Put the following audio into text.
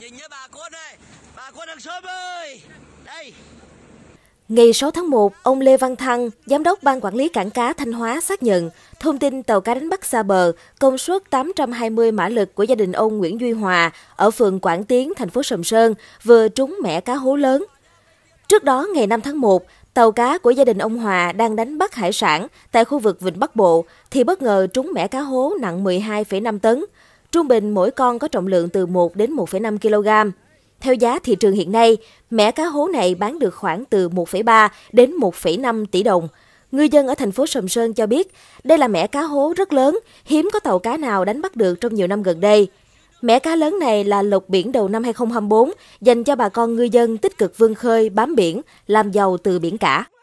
Nhìn nhớ bà con đây, bà con hàng xóm ơi. Đây. Ngày 6 tháng 1, ông Lê Văn Thăng, Giám đốc Ban Quản lý Cảng cá Thanh Hóa xác nhận thông tin tàu cá đánh bắt xa bờ, công suất 820 mã lực của gia đình ông Nguyễn Duy Hòa ở phường Quảng Tiến, thành phố Sầm Sơn vừa trúng mẻ cá hố lớn. Trước đó, ngày 5 tháng 1, tàu cá của gia đình ông Hòa đang đánh bắt hải sản tại khu vực Vịnh Bắc Bộ thì bất ngờ trúng mẻ cá hố nặng 12,5 tấn. Trung bình mỗi con có trọng lượng từ 1 đến 1,5 kg. Theo giá thị trường hiện nay, mẻ cá hố này bán được khoảng từ 1,3 đến 1,5 tỷ đồng. Ngư dân ở thành phố Sầm Sơn cho biết, đây là mẻ cá hố rất lớn, hiếm có tàu cá nào đánh bắt được trong nhiều năm gần đây. Mẻ cá lớn này là lộc biển đầu năm 2024, dành cho bà con ngư dân tích cực vươn khơi, bám biển, làm giàu từ biển cả.